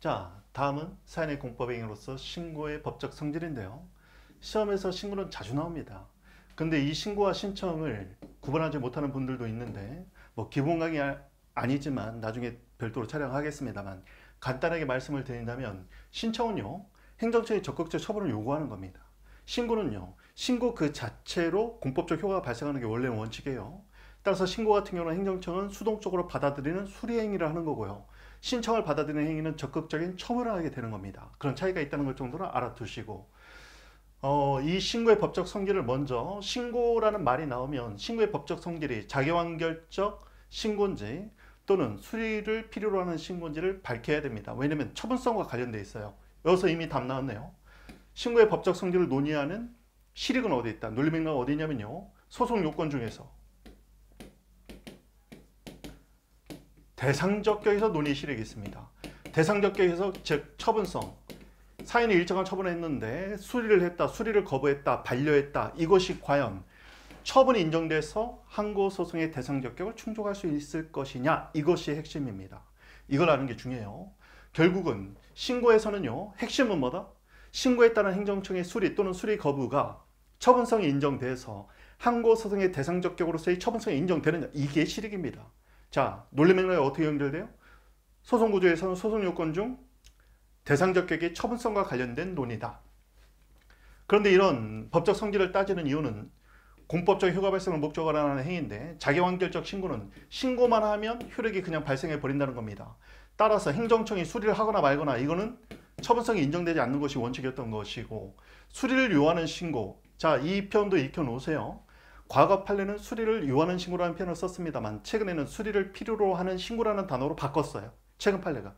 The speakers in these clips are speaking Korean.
자, 다음은 사인의 공법행위로서 신고의 법적 성질인데요. 시험에서 신고는 자주 나옵니다. 근데 이 신고와 신청을 구분하지 못하는 분들도 있는데 뭐 기본 강의 아, 아니지만 나중에 별도로 촬영하겠습니다만 간단하게 말씀을 드린다면 신청은요 행정처의 적극적 처벌을 요구하는 겁니다 신고는요 신고 그 자체로 공법적 효과가 발생하는 게 원래 원칙이에요 따라서 신고 같은 경우는 행정청은 수동적으로 받아들이는 수리 행위를 하는 거고요. 신청을 받아들이는 행위는 적극적인 처벌을 하게 되는 겁니다. 그런 차이가 있다는 걸정도로 알아두시고 어, 이 신고의 법적 성질을 먼저 신고라는 말이 나오면 신고의 법적 성질이 자기완결적 신고인지 또는 수리를 필요로 하는 신고인지를 밝혀야 됩니다. 왜냐하면 처분성과 관련돼 있어요. 여기서 이미 답 나왔네요. 신고의 법적 성질을 논의하는 실익은 어디 있다? 논리명가 어디 있냐면요. 소송 요건 중에서 대상적격에서 논의 실행했습니다. 대상적격에서 즉 처분성 사인이 일정한 처분을 했는데 수리를 했다, 수리를 거부했다, 반려했다 이것이 과연 처분이 인정돼서 항고소송의 대상적격을 충족할 수 있을 것이냐 이것이 핵심입니다. 이걸 아는 게 중요해요. 결국은 신고에서는요. 핵심은 뭐다? 신고에 따른 행정청의 수리 또는 수리 거부가 처분성이 인정돼서 항고소송의 대상적격으로서의 처분성이 인정되느냐 이게 실익입니다. 자, 논리 맥락이 어떻게 연결돼요? 소송 구조에서는 소송 요건 중 대상 적격의 처분성과 관련된 논의다. 그런데 이런 법적 성질을 따지는 이유는 공법적 효과 발생을 목적으로 하는 행위인데 자기완결적 신고는 신고만 하면 효력이 그냥 발생해 버린다는 겁니다. 따라서 행정청이 수리를 하거나 말거나 이거는 처분성이 인정되지 않는 것이 원칙이었던 것이고 수리를 요하는 신고 자이표현도 익혀놓으세요. 과거 판례는 수리를 요하는 신고라는 표현을 썼습니다만 최근에는 수리를 필요로 하는 신고라는 단어로 바꿨어요. 최근 판례가.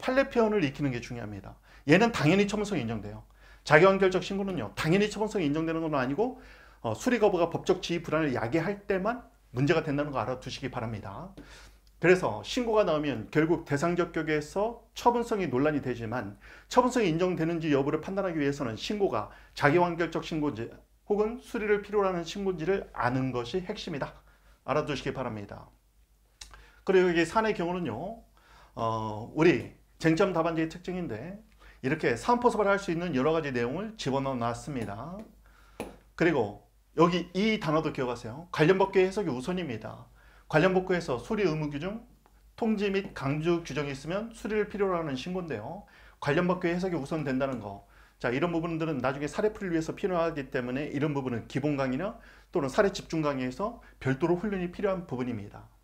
판례 표현을 익히는 게 중요합니다. 얘는 당연히 처분성이 인정돼요. 자기완결적 신고는요. 당연히 처분성이 인정되는 건 아니고 어, 수리 거부가 법적 지위 불안을 야기할 때만 문제가 된다는 거 알아두시기 바랍니다. 그래서 신고가 나오면 결국 대상적격에서 처분성이 논란이 되지만 처분성이 인정되는지 여부를 판단하기 위해서는 신고가 자기완결적 신고지 혹은 수리를 필요로 하는 신문지를 아는 것이 핵심이다. 알아두시기 바랍니다. 그리고 여기 산의 경우는요. 어, 우리 쟁점 답안지의 특징인데 이렇게 사포섭을 할 수 있는 여러 가지 내용을 집어넣어 놨습니다. 그리고 여기 이 단어도 기억하세요. 관련 법규 해석이 우선입니다. 관련 법규에서 수리 의무 규정, 통지 및 강조 규정이 있으면 수리를 필요로 하는 신고인데요. 관련 법규 해석이 우선된다는 거자 이런 부분들은 나중에 사례풀이를 위해서 필요하기 때문에 이런 부분은 기본 강의나 또는 사례 집중 강의에서 별도로 훈련이 필요한 부분입니다.